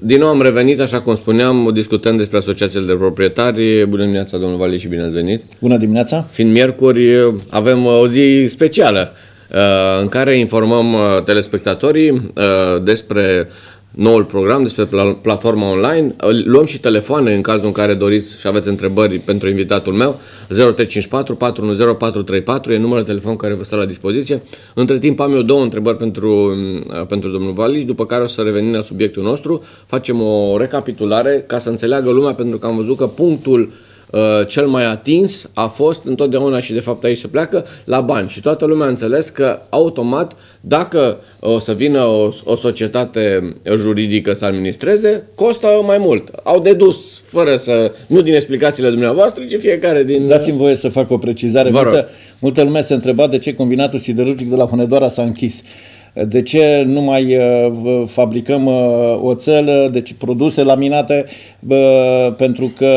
Din nou am revenit, așa cum spuneam, discutăm despre asociațiile de proprietari. Bună dimineața, domnul Vali, și bine ați venit! Bună dimineața! Fiind miercuri, avem o zi specială uh, în care informăm uh, telespectatorii uh, despre noul program, despre platforma online. Luăm și telefoane în cazul în care doriți și aveți întrebări pentru invitatul meu. 0354 410434 e numărul de telefon care vă stă la dispoziție. Între timp am eu două întrebări pentru, uh, pentru domnul Valici, după care o să revenim la subiectul nostru. Facem o recapitulare ca să înțeleagă lumea, pentru că am văzut că punctul uh, Uh, cel mai atins a fost întotdeauna și de fapt aici se pleacă la bani și toată lumea a înțeles că automat dacă uh, o să vină o, o societate juridică să administreze, costă mai mult. Au dedus, fără să, nu din explicațiile dumneavoastră, ci fiecare din... Dați-mi voie să fac o precizare. Multă, multă lume se întreba de ce combinatul siderurgic de la Hunedoara s-a închis. De ce nu mai uh, fabricăm oțel, deci produse laminate bă, pentru că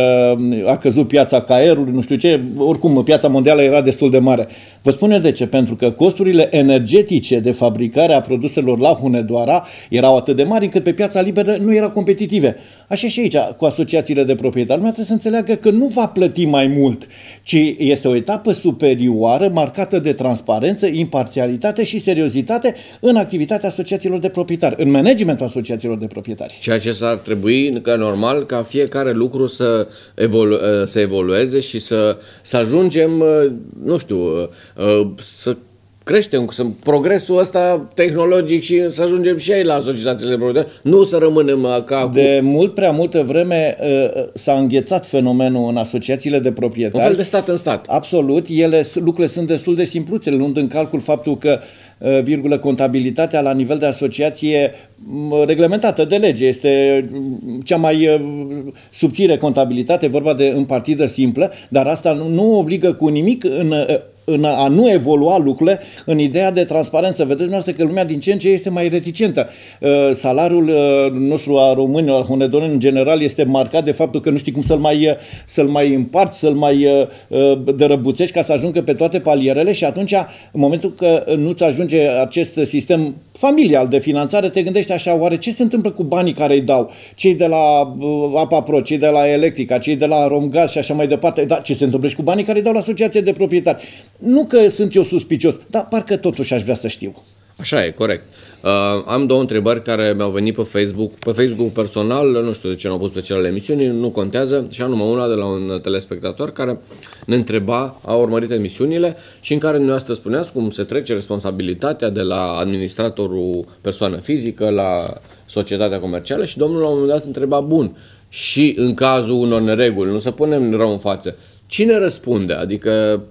a căzut piața caerului, nu știu ce, oricum piața mondială era destul de mare. Vă spun eu de ce, pentru că costurile energetice de fabricare a produselor la Hunedoara erau atât de mari încât pe piața liberă nu erau competitive. Așa și aici, cu asociațiile de proprietari, lumea trebuie să înțeleagă că nu va plăti mai mult, ci este o etapă superioară marcată de transparență, imparțialitate și seriozitate în activitatea asociațiilor de proprietari, în managementul asociațiilor de proprietari. Ceea ce s-ar trebui, ca normal, ca fiecare lucru să, evolu- să evolueze și să, să ajungem, uh, nu știu, uh, uh, să creștem, să, progresul ăsta tehnologic și să ajungem și ei la societățile proletare, nu să rămânem uh, ca acum. De mult prea multă vreme uh, uh, s-a înghețat fenomenul în asociațiile de proprietari. Un fel de stat în stat. Absolut, ele, lucrurile sunt destul de simpluțe, luând în calcul faptul că virgulă, contabilitatea la nivel de asociație reglementată de lege. Este mm, cea mai subțire contabilitate, vorba de în partidă simplă, dar asta nu obligă cu nimic în în a nu evolua lucrurile în ideea de transparență. Vedeți noastră că lumea din ce în ce este mai reticentă. Uh, salariul uh, nostru a românilor, al în general, este marcat de faptul că nu știi cum să-l mai, uh, să-l mai împarți, să-l mai dărăbuțești ca să ajungă pe toate palierele și atunci, în momentul că nu-ți ajunge acest sistem familial de finanțare, te gândești așa, oare ce se întâmplă cu banii care îi dau? Cei de la Apa Pro, cei de la Electrica, cei de la Romgaz și așa mai departe, dar ce se întâmplă și cu banii care îi dau la asociație de proprietari? Nu că sunt eu suspicios, dar parcă totuși aș vrea să știu. Așa e, corect. Uh, am două întrebări care mi-au venit pe Facebook, pe Facebook personal, nu știu de ce nu au pus pe celelalte emisiuni, nu contează, și anume una de la un telespectator care ne întreba, a urmărit emisiunile și în care noi astăzi spuneați cum se trece responsabilitatea de la administratorul persoană fizică la societatea comercială și domnul la un moment dat întreba, bun, și în cazul unor nereguli, nu să punem rău în față, cine răspunde? Adică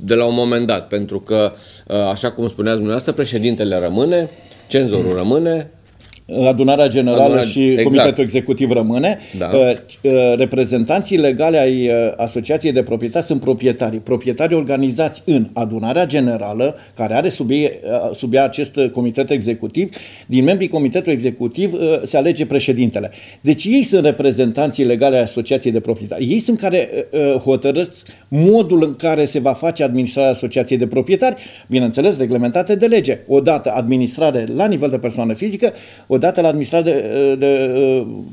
de la un moment dat, pentru că, uh, așa cum spuneați dumneavoastră, președintele rămâne, cenzorul rămâne, Adunarea Generală Adunarea, și exact. Comitetul Executiv rămâne. Da. Uh, uh, reprezentanții legale ai uh, Asociației de Proprietari sunt proprietari. Proprietarii organizați în Adunarea Generală, care are sub ei, sub ea acest Comitet Executiv, din membrii Comitetului Executiv se alege președintele. Deci ei sunt reprezentanții legale ai Asociației de Proprietari. Ei sunt care hotărăți modul în care se va face administrarea Asociației de Proprietari, bineînțeles reglementate de lege. Odată administrare la nivel de persoană fizică, o codată la administrare de, de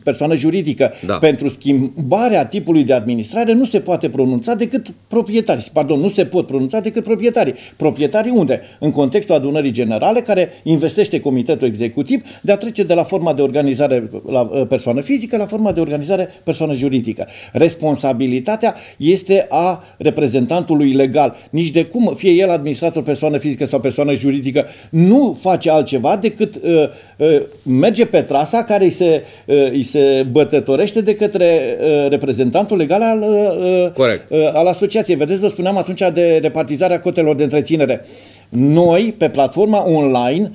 persoană juridică. Da. Pentru schimbarea tipului de administrare nu se poate pronunța decât proprietarii. Pardon, nu se pot pronunța decât proprietarii. Proprietarii unde? În contextul adunării generale care investește comitetul executiv de a trece de la forma de organizare la uh, persoană fizică la forma de organizare persoană juridică. Responsabilitatea este a reprezentantului legal. Nici de cum, fie el administrator persoană fizică sau persoană juridică, nu face altceva decât uh, uh, merge pe trasa care îi se, uh, îi se bătătorește de către uh, reprezentantul legal al, uh, Corect. al asociației. Vedeți, vă spuneam atunci de repartizarea cotelor de întreținere. Noi, pe platforma online,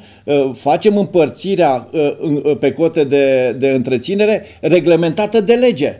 facem împărțirea pe cote de, de întreținere reglementată de lege.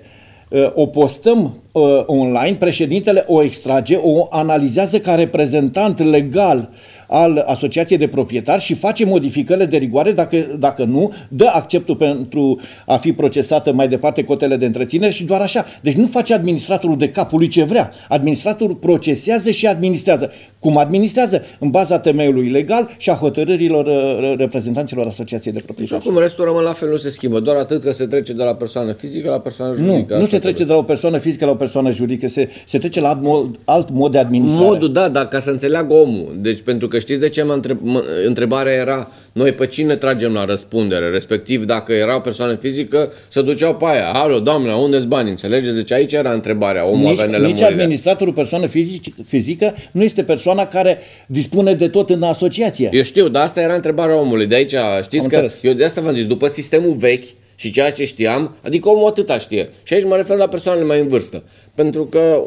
O postăm uh, online, președintele o extrage, o analizează ca reprezentant legal al Asociației de Proprietari și face modificările de rigoare, dacă, dacă nu, dă acceptul pentru a fi procesată mai departe cotele de întreținere și doar așa. Deci nu face administratorul de capul lui ce vrea. Administratorul procesează și administrează. Cum administrează? În baza temeiului legal și a hotărârilor uh, reprezentanților Asociației de Proprietari. Și cum restul rămân la fel, nu se schimbă, doar atât că se trece de la persoană fizică la persoană juridică. Nu, nu se trece de la o persoană fizică la o persoană persoană juridică, se, se trece la alt mod, alt mod de administrare. Modul, da, dar ca să înțeleagă omul. Deci, pentru că știți de ce mă întreb, mă, întrebarea era noi pe cine tragem la răspundere, respectiv dacă era o persoană fizică, să duceau pe aia. Alo, doamne, unde-s bani? Înțelegeți? Deci aici era întrebarea. Omul nici, avea nici administratorul persoană fizic, fizică nu este persoana care dispune de tot în asociație. Eu știu, dar asta era întrebarea omului. De aici, știți Am că, înțeles. eu de asta v-am zis, după sistemul vechi, și ceea ce știam, adică omul atâta știe. Și aici mă refer la persoanele mai în vârstă. Pentru că...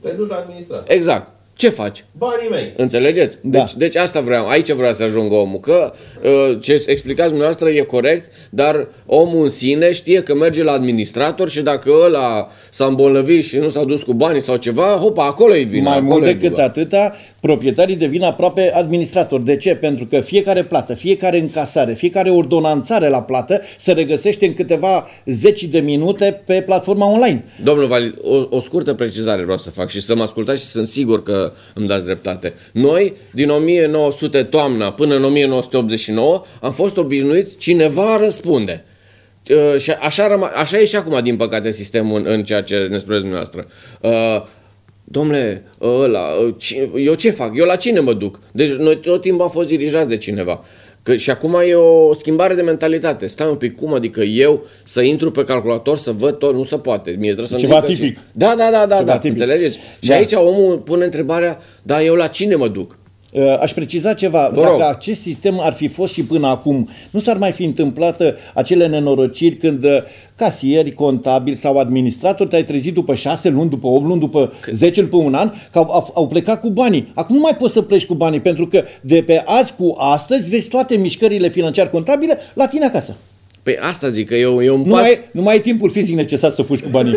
Te duci la administrat. Exact ce faci? Banii mei. Înțelegeți? Da. Deci, da. deci asta vreau, aici vreau să ajungă omul, că uh, ce explicați dumneavoastră e corect, dar omul în sine știe că merge la administrator și dacă ăla s-a îmbolnăvit și nu s-a dus cu banii sau ceva, hopa, acolo e vina. Mai mult decât atâta, proprietarii devin aproape administratori. De ce? Pentru că fiecare plată, fiecare încasare, fiecare ordonanțare la plată se regăsește în câteva zeci de minute pe platforma online. Domnul Vali, o, o scurtă precizare vreau să fac și să mă ascultați și sunt sigur că îmi dați dreptate. Noi, din 1900 toamna până în 1989, am fost obișnuiți, cineva răspunde. Uh, și așa, răma- așa e și acum, din păcate, sistemul în, în ceea ce ne spuneți dumneavoastră. Uh, domnule, ăla, uh, eu ce fac? Eu la cine mă duc? Deci noi tot timpul am fost dirijați de cineva. Că și acum e o schimbare de mentalitate. Stai un pic, cum adică eu să intru pe calculator să văd tot, nu se poate. Mie trebuie să Ceva tipic. Și... Da, da, da, da, Ceva da, tipic. înțelegeți? Și da. aici omul pune întrebarea, da, eu la cine mă duc? Uh, aș preciza ceva. Vă rog. Dacă acest sistem ar fi fost și până acum, nu s-ar mai fi întâmplat uh, acele nenorociri când uh, casieri, contabili sau administratori te-ai trezit după șase luni, după 8 luni, după zece luni, după un an, că au, au plecat cu banii. Acum nu mai poți să pleci cu banii, pentru că de pe azi cu astăzi vezi toate mișcările financiar-contabile la tine acasă. Păi asta zic, că eu un, nu un pas... Nu mai, nu mai ai timpul fizic necesar să fugi cu banii.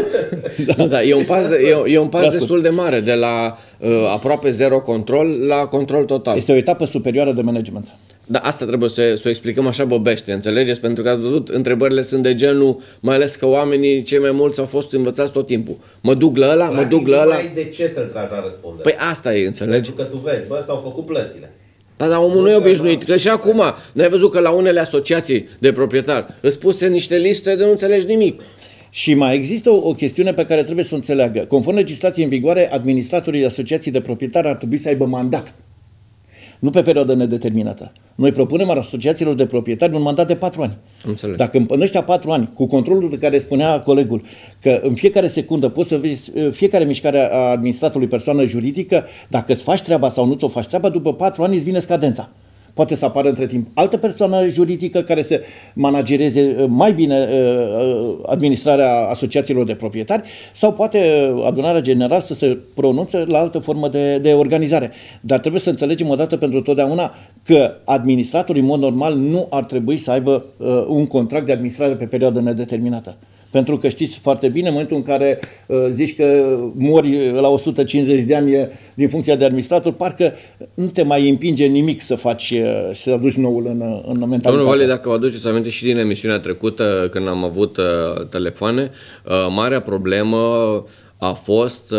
da. da, e un pas, de, e, e un pas destul de mare de la Uh, aproape zero control la control total. Este o etapă superioară de management. Da, asta trebuie să, să o explicăm așa bobește, înțelegeți? Pentru că ați văzut, întrebările sunt de genul, mai ales că oamenii cei mai mulți au fost învățați tot timpul. Mă duc la ăla, mă duc la ăla. ai de ce să-l tragi la răspundere. Păi asta e, înțelegi? Pentru că tu vezi, bă, s-au făcut plățile. Da, dar omul nu, e obișnuit. Că și acum, ne-ai văzut că la unele asociații de proprietari îți puse niște liste de nu înțelegi nimic. Și mai există o, o chestiune pe care trebuie să o înțeleagă. Conform legislației în vigoare, administratorii de asociații de proprietari ar trebui să aibă mandat. Nu pe perioadă nedeterminată. Noi propunem al asociațiilor de proprietari un mandat de patru ani. Înțeles. Dacă în ăștia patru ani, cu controlul de care spunea colegul, că în fiecare secundă poți să vezi eh, fiecare mișcare a administratorului persoană juridică, dacă îți faci treaba sau nu ți-o faci treaba, după patru ani îți vine scadența. Poate să apară între timp altă persoană juridică care să managereze uh, mai bine uh, uh, administrarea asociațiilor de proprietari sau poate adunarea generală să se pronunțe la altă formă de, de organizare. Dar trebuie să înțelegem o dată pentru totdeauna că administratorul, în mod normal, nu ar trebui să aibă un contract de administrare pe perioadă nedeterminată. Pentru că știți foarte bine, în momentul în care uh, zici că mori la 150 de ani din funcția de administrator, parcă nu te mai împinge nimic să faci, uh, să aduci noul în, uh, în mentalitate. Domnul Vale, dacă vă aduceți aminte și din emisiunea trecută, când am avut telefoane, marea problemă a fost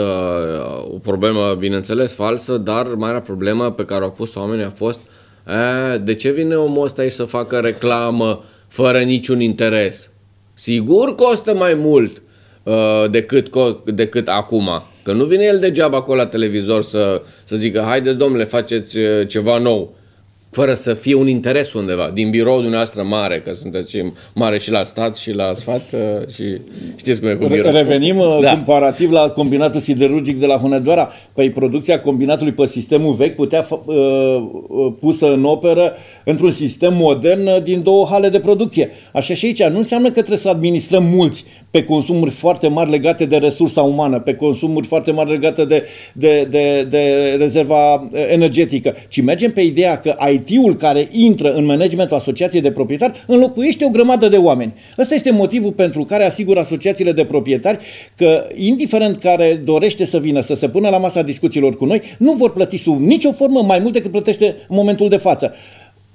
o problemă, bineînțeles, falsă, dar marea problemă pe care au pus oamenii a fost eh, de ce vine omul ăsta aici să facă reclamă fără niciun interes? Sigur costă mai mult uh, decât, decât acum. Că nu vine el degeaba acolo la televizor să, să zică, haideți domnule, faceți uh, ceva nou, fără să fie un interes undeva, din birou dumneavoastră mare, că sunteți mare și la stat și la sfat uh, și știți cum e cu birou. Revenim uh, da. comparativ la combinatul siderurgic de la Hunedoara. Păi producția combinatului pe sistemul vechi putea uh, pusă în operă uh, într-un sistem modern uh, din două hale de producție. Așa și aici nu înseamnă că trebuie să administrăm mulți pe consumuri foarte mari legate de resursa umană, pe consumuri foarte mari legate de, de, de, de rezerva uh, energetică, ci mergem pe ideea că IT-ul care intră în managementul asociației de proprietari înlocuiește o grămadă de oameni. Ăsta este motivul pentru care asigur asociațiile de proprietari că, indiferent care dorește să vină să se pună la masa discuțiilor cu noi, nu vor plăti sub nicio formă mai mult decât plătește în momentul de față.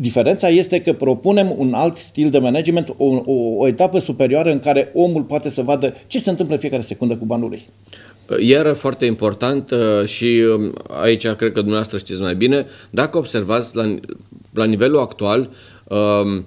Diferența este că propunem un alt stil de management, o, o, o etapă superioară în care omul poate să vadă ce se întâmplă fiecare secundă cu banul lui. Iar foarte important uh, și um, aici cred că dumneavoastră știți mai bine, dacă observați la, la nivelul actual, um,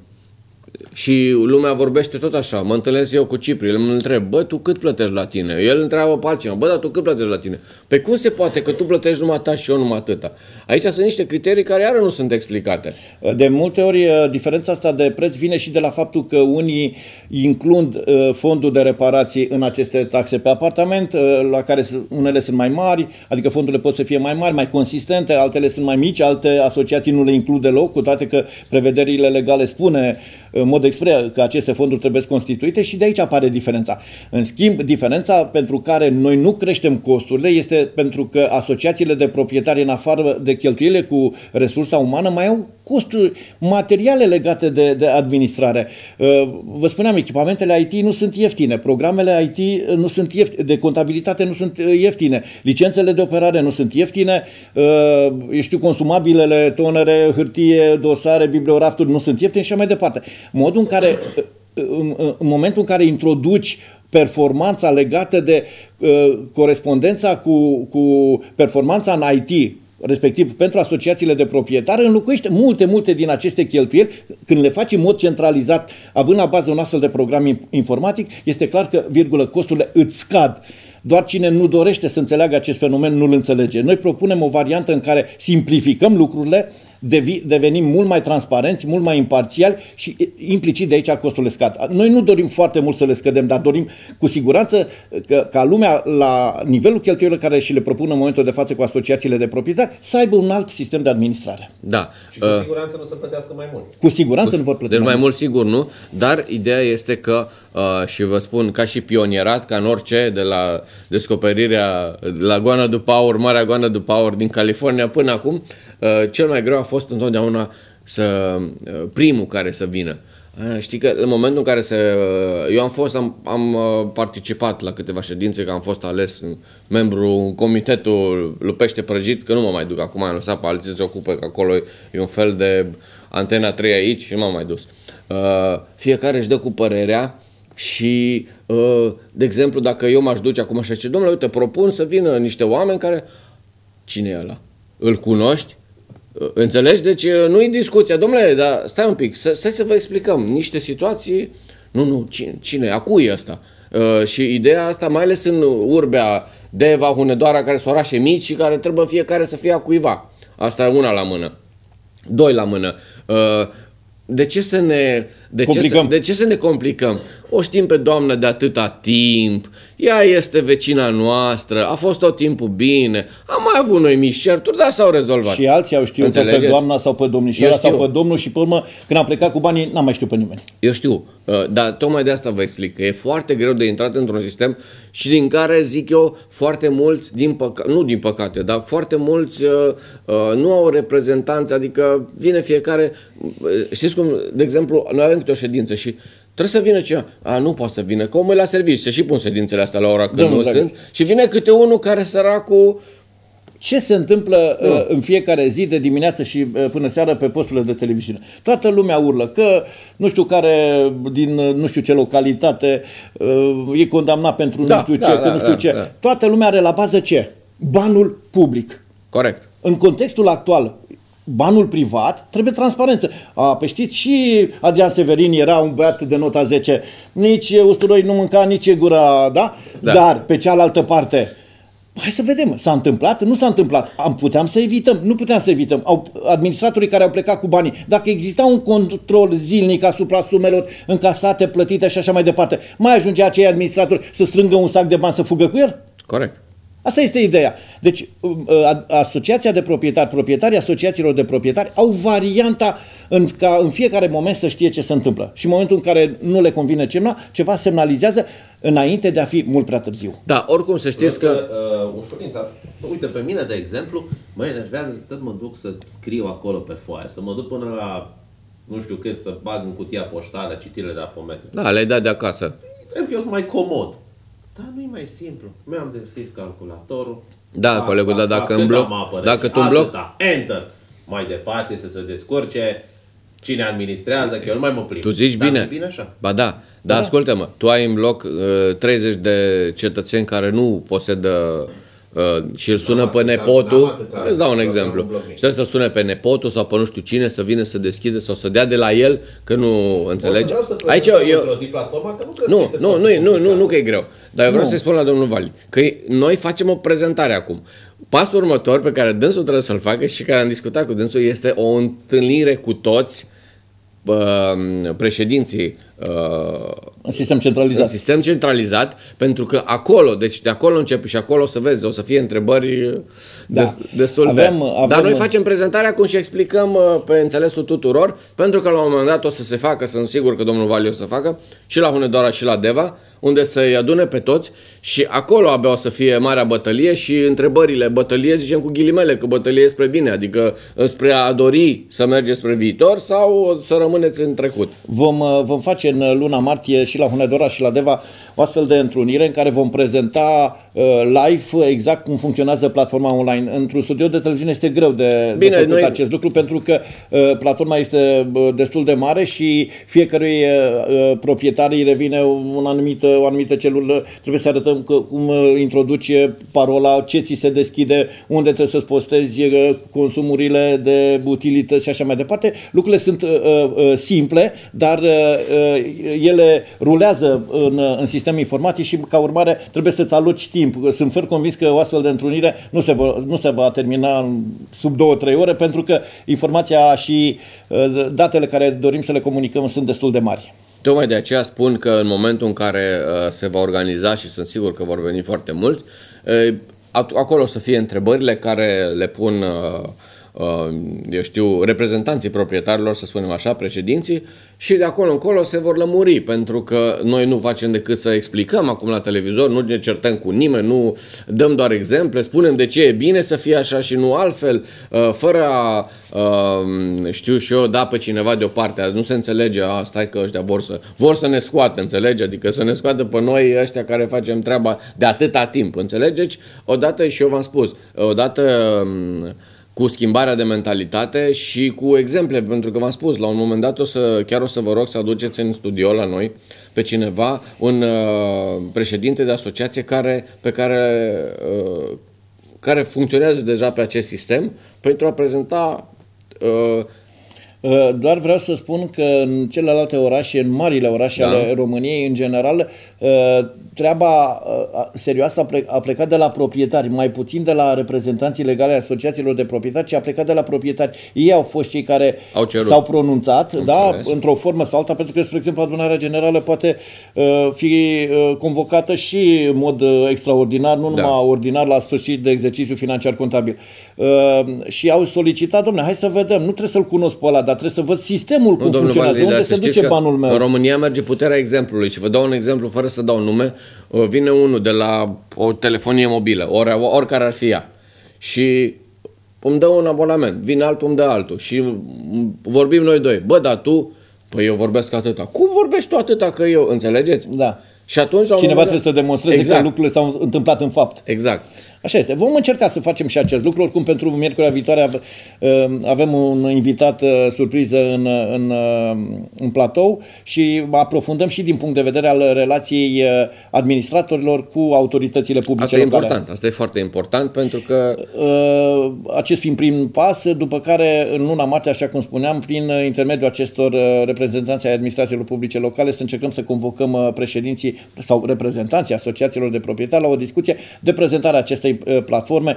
și lumea vorbește tot așa. Mă întâlnesc eu cu Cipri, el mă întreb, bă, tu cât plătești la tine? El întreabă pe altcineva, bă, dar tu cât plătești la tine? Pe păi cum se poate că tu plătești numai ta și eu numai atâta? Aici sunt niște criterii care iară nu sunt explicate. De multe ori, diferența asta de preț vine și de la faptul că unii includ fondul de reparații în aceste taxe pe apartament, la care unele sunt mai mari, adică fondurile pot să fie mai mari, mai consistente, altele sunt mai mici, alte asociații nu le includ deloc, cu toate că prevederile legale spune în mod expres că aceste fonduri trebuie constituite și de aici apare diferența. În schimb, diferența pentru care noi nu creștem costurile este pentru că asociațiile de proprietari, în afară de cheltuielile cu resursa umană, mai au costuri materiale legate de, de administrare. Uh, vă spuneam, echipamentele IT nu sunt ieftine, programele IT nu sunt ieftine, de contabilitate nu sunt uh, ieftine, licențele de operare nu sunt ieftine, uh, eu știu, consumabilele, tonere, hârtie, dosare, bibliorafturi nu sunt ieftine și așa mai departe. Modul în care, în momentul în care introduci performanța legată de uh, corespondența cu, cu performanța în IT, respectiv pentru asociațiile de proprietari, înlocuiește multe, multe din aceste cheltuieli. Când le faci în mod centralizat, având la bază un astfel de program informatic, este clar că, virgulă, costurile îți scad. Doar cine nu dorește să înțeleagă acest fenomen nu-l înțelege. Noi propunem o variantă în care simplificăm lucrurile, uh, devenim mult mai transparenți, mult mai imparțiali și implicit de aici costul scad. Noi nu dorim foarte mult să le scădem, dar dorim cu siguranță că, ca lumea la nivelul cheltuielor care și le propună în momentul de față cu asociațiile de proprietari să aibă un alt sistem de administrare. Da. Și cu uh, siguranță nu se plătească mai mult. Cu siguranță cu, nu vor plăti. Deci mai mult, mult sigur nu, dar ideea este că Uh, și vă spun, ca și pionierat, ca în orice, de la descoperirea, la goana după aur, marea goană după aur din California până acum, uh, cel mai greu a fost întotdeauna să, uh, primul care să vină. Știi că în momentul în care se... Uh, eu am fost, am, am uh, participat la câteva ședințe, că am fost ales membru în comitetul Lupește Prăjit, că nu mă mai duc acum, am lăsat pe alții să ocupe, că acolo e un fel de antena 3 aici și m-am mai dus. Fiecare își dă cu părerea și, de exemplu, dacă eu m-aș duce acum și zice, domnule, uite, propun să vină niște oameni care... Cine e ăla? Îl cunoști? Înțelegi? Deci uh, nu e discuția. Domnule, dar stai un pic, stai să vă explicăm niște situații. Nu, nu, cine, cine a cui e asta? Uh, și ideea asta, mai ales în urbea Deva, Hunedoara, care sunt orașe mici și care trebuie fiecare să fie a cuiva. Asta e una la mână. Doi la mână. Uh, de ce să ne, de ce să, de ce să ne complicăm? o știm pe doamnă de atâta timp, ea este vecina noastră, a fost tot timpul bine, am mai avut noi mici certuri, dar s-au rezolvat. Și alții au știut pe doamna sau pe domnișoara sau pe domnul și pe urmă, când am plecat cu banii, n-am mai știut pe nimeni. Eu știu, uh, dar tocmai de asta vă explic, că e foarte greu de intrat într-un sistem și din care, zic eu, foarte mulți, din păca- nu din păcate, dar foarte mulți uh, uh, nu au reprezentanți, adică vine fiecare, știți cum, de exemplu, noi avem câte o ședință și Trebuie să vină ceva. A, nu poate să vină, că omul e la serviciu. Se și pun sedințele astea la ora când Domnul nu dragă. sunt. Și vine câte unul care săracul... Ce se întâmplă da. în fiecare zi, de dimineață și uh, până seară, pe posturile de televiziune? Toată lumea urlă că nu știu care, din uh, nu știu ce localitate, e condamnat pentru da, nu știu da, ce, da, că da, nu știu da, ce. Da. Toată lumea are la bază ce? Banul public. Corect. În contextul actual, banul privat, trebuie transparență. A, pe păi știți, și Adrian Severin era un băiat de nota 10. Nici usturoi nu mânca, nici gura, da? da. Dar, pe cealaltă parte, Hai să vedem, s-a întâmplat? Nu s-a întâmplat. Am puteam să evităm, nu puteam să evităm. Au, administratorii care au plecat cu banii, dacă exista un control zilnic asupra sumelor încasate, plătite și așa mai departe, mai ajungea acei administratori să strângă un sac de bani să fugă cu el? Corect. Asta este ideea. Deci, um, uh, asociația de proprietari, proprietarii asociațiilor de proprietari au varianta în, ca în fiecare moment să știe ce se întâmplă. Și în momentul în care nu le convine ceva, ceva semnalizează înainte de a fi mult prea târziu. Da, oricum să știți că... că uh, ușurința, uite, pe mine, de exemplu, mă enervează să tot mă duc să scriu acolo pe foaie, să mă duc până la nu știu cât, să bag în cutia poștală citirile de apometri. Da, le-ai dat de acasă. Eu sunt mai comod. Dar nu-i mai simplu. Mi-am deschis calculatorul. Da, a, colegul, dar dacă, în bloc, dacă tu în bloc... Enter. Mai departe să se descurce cine administrează, că eu nu mai mă plimb. Tu zici dar bine. bine așa. Ba da, dar da. ascultă-mă, tu ai în bloc uh, 30 de cetățeni care nu posedă Uh, și îl sună da, pe da, nepotul, da, îți dau un exemplu, și trebuie să sune pe nepotul sau pe nu știu cine să vină să deschide sau să dea de la el că nu înțelegi. Aici eu, eu... Nu, nu, nu, nu, nu, nu că e greu. Dar eu vreau să-i spun la domnul Vali că noi facem o prezentare acum. Pasul următor pe care dânsul trebuie să-l facă și care am discutat cu dânsul este o întâlnire cu toți președinții în uh, sistem centralizat. În sistem centralizat, pentru că acolo, deci de acolo începi și acolo o să vezi, o să fie întrebări da. destul avem, de... Avem... Dar noi facem prezentarea cum și explicăm uh, pe înțelesul tuturor, pentru că la un moment dat o să se facă, sunt sigur că domnul Valiu o să facă, și la Hunedoara și la Deva, unde să-i adune pe toți și acolo abia o să fie marea bătălie și întrebările, bătălie zicem cu ghilimele, că bătălie spre bine, adică uh, spre a dori să mergeți spre viitor sau să rămâneți în trecut. Vom, uh, vom face în uh, luna martie și la Hunedora și la Deva o astfel de întrunire în care vom prezenta Uh, live exact cum funcționează platforma online. Într-un studio de televiziune este greu de, Bine, de făcut noi... acest lucru pentru că uh, platforma este uh, destul de mare și fiecare uh, uh proprietar îi revine un anumit, o anumită celulă. Trebuie să arătăm că, cum introduce parola, ce ți se deschide, unde trebuie să-ți postezi consumurile de utilități și așa mai departe. Lucrurile sunt uh, uh, simple, dar uh, uh, ele rulează în, în sistem informatic și ca urmare trebuie să-ți aloci timp timp. Sunt fără convins că o astfel de întrunire nu se va, nu se va termina sub 2-3 ore, pentru că informația și uh, datele care dorim să le comunicăm sunt destul de mari. Tocmai de aceea spun că în momentul în care uh, se va organiza și sunt sigur că vor veni foarte mulți, uh, acolo o să fie întrebările care le pun Uh, eu știu, reprezentanții proprietarilor, să spunem așa, președinții, și de acolo încolo se vor lămuri, pentru că noi nu facem decât să explicăm acum la televizor, nu ne certăm cu nimeni, nu dăm doar exemple, spunem de ce e bine să fie așa și nu altfel, uh, fără a, uh, știu și eu, da pe cineva deoparte, nu se înțelege, a, stai că ăștia vor să, vor să ne scoată, înțelegi? Adică să ne scoată pe noi ăștia care facem treaba de atâta timp, înțelegeți? Odată și eu v-am spus, odată um, cu schimbarea de mentalitate și cu exemple, pentru că v-am spus, la un moment dat o să, chiar o să vă rog să aduceți în studio la noi pe cineva, un uh, președinte de asociație care, pe care, uh, care funcționează deja pe acest sistem pentru a prezenta uh, Uh, doar vreau să spun că în celelalte orașe, în marile orașe da. ale României, în general, uh, treaba uh, serioasă a plecat de la proprietari, mai puțin de la reprezentanții legale asociațiilor de proprietari, ci a plecat de la proprietari. Ei au fost cei care au s-au pronunțat, da, Înțeles. da, într-o formă sau alta, pentru că, spre exemplu, adunarea generală poate fi convocată și în mod extraordinar, nu da. numai ordinar, la sfârșit de exercițiu financiar contabil. Și au solicitat, domnule, hai să vedem, nu trebuie să-l cunosc pe ăla, dar trebuie să văd sistemul cum Domnul funcționează, Vandelea, unde se duce banul meu. În România merge puterea exemplului și vă dau un exemplu fără să dau nume. Uh, vine unul de la o telefonie mobilă, ori, oricare ar fi ea, și îmi dă un abonament, vine altul, îmi dă altul și vorbim noi doi. Bă, dar tu, păi eu vorbesc atâta. Cum vorbești tu atâta că eu, înțelegeți? Da. Și atunci, Cineva trebuie dat... să demonstreze exact. că lucrurile s-au întâmplat în fapt. Exact. Așa este. Vom încerca să facem și acest lucru. Oricum, pentru miercurea viitoare ă, avem un invitat ă, surpriză în, în, ă, în platou și aprofundăm și din punct de vedere al relației administratorilor cu autoritățile publice Asta locale. e important. Asta e foarte important pentru că... Acest fiind prim pas, după care în luna martie, așa cum spuneam, prin intermediul acestor reprezentanți ai administrațiilor publice locale, să încercăm să convocăm președinții sau reprezentanții asociațiilor de proprietari la o discuție de prezentarea acestei trei uh, platforme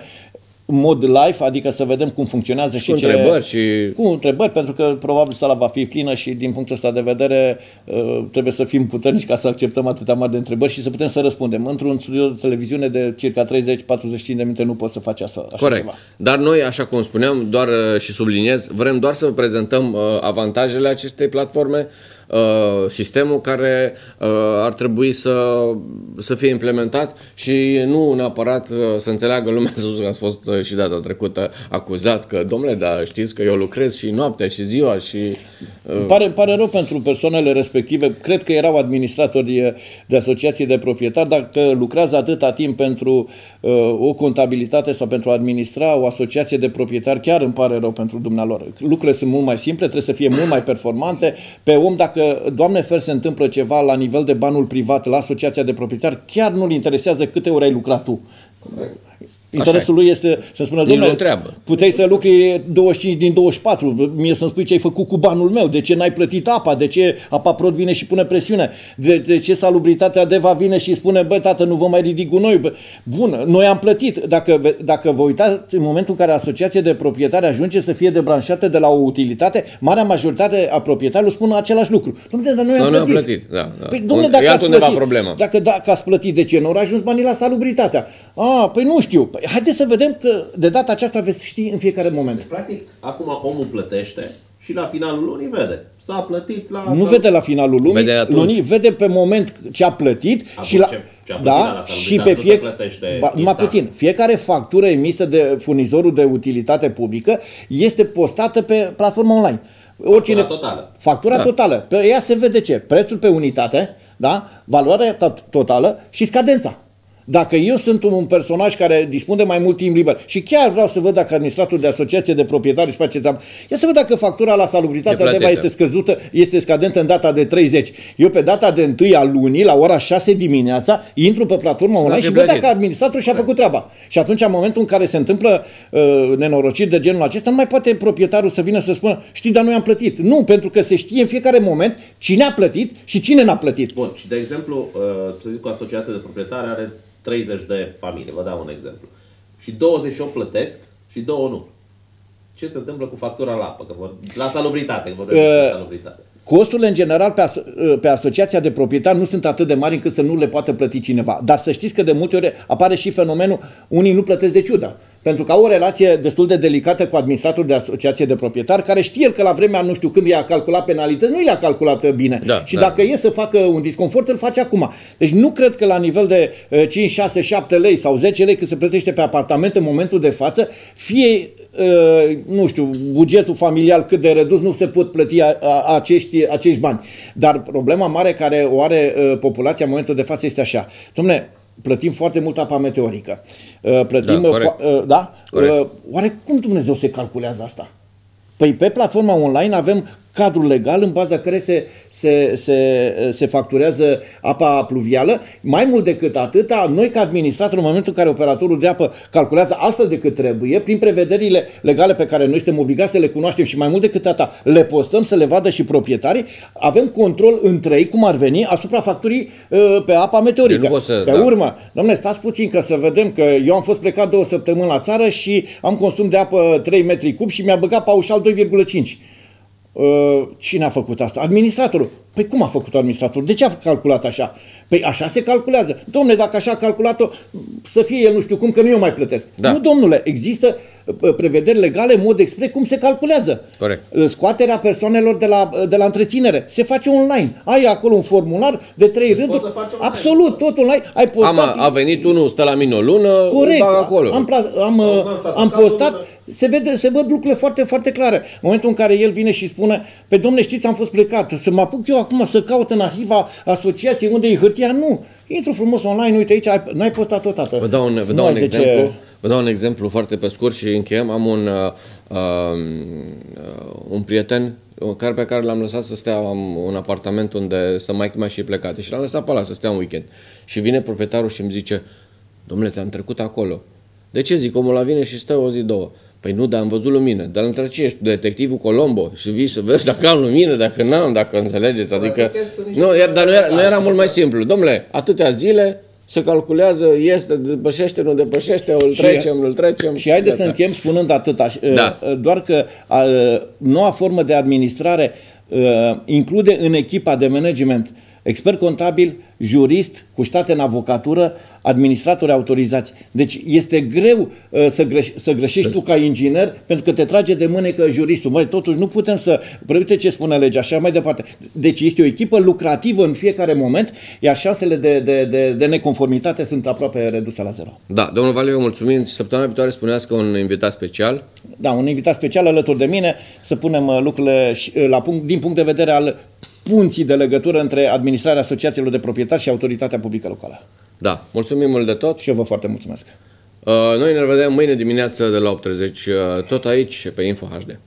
în mod live, adică să vedem cum funcționează și, și ce... întrebări și... Cu întrebări, pentru că probabil sala va fi plină și din punctul ăsta de vedere uh, trebuie să fim puternici ca să acceptăm atâtea mari de întrebări și să putem să răspundem. Într-un studio de televiziune de circa 30-45 de minute nu poți să faci asta. Așa Corect. Ceva. Dar noi, așa cum spuneam, doar uh, și subliniez, vrem doar să vă prezentăm avantajele acestei platforme, Uh, sistemul care uh, ar trebui să, să fie implementat și nu neapărat uh, să înțeleagă lumea sus că a fost și data trecută acuzat că, domnule, dar știți că eu lucrez și noaptea și ziua și... Îmi pare, pare rău pentru persoanele respective. Cred că erau administratori de asociații de proprietari. Dacă lucrează atâta timp pentru uh, o contabilitate sau pentru a administra o asociație de proprietari, chiar îmi pare rău pentru dumnealor. Lucrurile sunt mult mai simple, trebuie să fie mult mai performante. Pe om, dacă, Doamne fer, se întâmplă ceva la nivel de banul privat, la asociația de proprietari, chiar nu-l interesează câte ori ai lucrat tu. Interesul lui este să spună, domnule, puteai să lucri 25 din 24, mie să-mi spui ce ai făcut cu banul meu, de ce n-ai plătit apa, de ce apa prod vine și pune presiune, de, de ce salubritatea Deva vine și spune, bă, tată, nu vă mai ridic cu noi? Bun, noi am plătit. Dacă, dacă vă uitați, în momentul în care asociația de proprietari ajunge să fie debranșată de la o utilitate, marea majoritate a proprietarilor spun același lucru. Domnule, dar noi, noi am plătit. Am plătit da, da. Păi, domnule, dacă ați plătit, Dacă, dacă ați plătit, de ce nu au ajuns banii la salubritatea? A, păi nu știu. Păi, Haideți să vedem că de data aceasta veți ști în fiecare moment. Deci, practic, acum omul plătește și la finalul lunii vede. S-a plătit la... Nu vede la finalul lunii, vede, lunii, vede pe moment ce a plătit atunci și la... Ce, ce da, la și deci, pe fie... Ba, mai puțin, fiecare factură emisă de furnizorul de utilitate publică este postată pe platforma online. Factura Oricine... totală. Factura da. totală. Pe ea se vede ce? Prețul pe unitate, da? valoarea totală și scadența. Dacă eu sunt un personaj care dispune de mai mult timp liber și chiar vreau să văd dacă administratorul de asociație de proprietari îți face treabă, ia să văd dacă factura la salubritatea de este scăzută, este scadentă în data de 30. Eu pe data de 1 a lunii, la ora 6 dimineața, intru pe platforma online și văd dacă administratorul și-a da. făcut treaba. Și atunci, în momentul în care se întâmplă uh, nenorociri de genul acesta, nu mai poate proprietarul să vină să spună, știi, dar noi am plătit. Nu, pentru că se știe în fiecare moment cine a plătit și cine n-a plătit. Bun, și de exemplu, uh, să zic, o asociație de proprietari are 30 de familii, vă dau un exemplu. Și 28 plătesc și 2 nu. Ce se întâmplă cu factura la apă? Că vor, la salubritate, că vorbim uh, de salubritate. Costurile, în general, pe, aso- uh, pe asociația de proprietari nu sunt atât de mari încât să nu le poată plăti cineva. Dar să știți că de multe ori apare și fenomenul, unii nu plătesc de ciudă. Pentru că au o relație destul de delicată cu administratorul de asociație de proprietari, care știe că la vremea nu știu când i-a calculat penalități, nu i-a calculat uh, bine. Da, și da. dacă e să facă un disconfort, îl face acum. Deci nu cred că la nivel de 5, 6, 7 lei sau 10 lei cât se plătește pe apartament în momentul de față, fie, uh, nu știu, bugetul familial cât de redus, nu se pot plăti acești, acești bani. Dar problema mare care o are uh, populația în momentul de față este așa. Dom'le, plătim foarte mult apa meteorică. Uh, plătim, da, corect. Fo- uh, da? Corect. Uh, oare cum Dumnezeu se calculează asta? Păi pe platforma online avem cadru legal în baza care se, se, se, se facturează apa pluvială. Mai mult decât atâta, noi ca administrator, în momentul în care operatorul de apă calculează altfel decât trebuie, prin prevederile legale pe care noi suntem obligați să le cunoaștem și mai mult decât atâta, le postăm să le vadă și proprietarii, avem control între ei, cum ar veni, asupra facturii uh, pe apa meteorică. să, pe da. urmă, domnule, stați puțin că să vedem că eu am fost plecat două săptămâni la țară și am consum de apă 3 metri cub și mi-a băgat paușal 2,5. Uh, cine a făcut asta? Administratorul. Păi cum a făcut administratorul? De ce a calculat așa? Păi așa se calculează. Domnule, dacă așa a calculat-o, să fie el nu știu cum, că nu eu mai plătesc. Da. Nu, domnule, există uh, prevederi legale, în mod expres, cum se calculează. Corect. Uh, scoaterea persoanelor de la, uh, de la întreținere. Se face online. Ai acolo un formular de trei deci rânduri. Absolut, tot online. Ai postat... Am, a venit unul, stă la mine o lună, Corect. acolo. Am, am, am postat se, vede, se văd lucrurile foarte, foarte clare. În momentul în care el vine și spune, pe păi, domne, știți, am fost plecat, să mă apuc eu acum să caut în arhiva asociației unde e hârtia, nu. Intru frumos online, uite aici, n-ai postat tot asta. Vă dau un, vă dau un exemplu. Ce... Vă dau un exemplu foarte pe scurt și încheiem. Am un, uh, uh, un prieten uh, care pe care l-am lăsat să stea am un apartament unde să mai mea și plecate și l-am lăsat pe ala să stea un weekend. Și vine proprietarul și îmi zice, domnule, te-am trecut acolo. De ce zic? Omul la vine și stă o zi, două. Păi nu, dar am văzut lumină. Dar între ce ești? Detectivul Colombo și vii să vezi dacă am lumină, dacă n-am, dacă înțelegeți. Păi, adică, nu, iar, dar nu era, nu era mult mai da. simplu. Domnule, atâtea zile, se calculează, este, depășește, nu depășește, îl și, trecem, îl trecem. Și haideți să încheiem spunând atâta, da. Ă, ă, doar că a, ă, noua formă de administrare a, include în echipa de management Expert contabil, jurist, cu state în avocatură, administratori autorizați. Deci este greu uh, să, greș- să greșești tu ca inginer pentru că te trage de mânecă juristul. Măi, totuși nu putem să... Uite ce spune legea, așa mai departe. Deci este o echipă lucrativă în fiecare moment, iar șansele de, de, de, de neconformitate sunt aproape reduse la zero. Da, domnul Valeriu, mulțumim. Săptămâna viitoare spuneați că un invitat special. Da, un invitat special alături de mine să punem uh, lucrurile uh, la punct, din punct de vedere al punții de legătură între administrarea asociațiilor de proprietari și autoritatea publică locală. Da, mulțumim mult de tot. Și eu vă foarte mulțumesc. Uh, noi ne vedem mâine dimineață de la 8.30, uh, tot aici, pe InfoHD.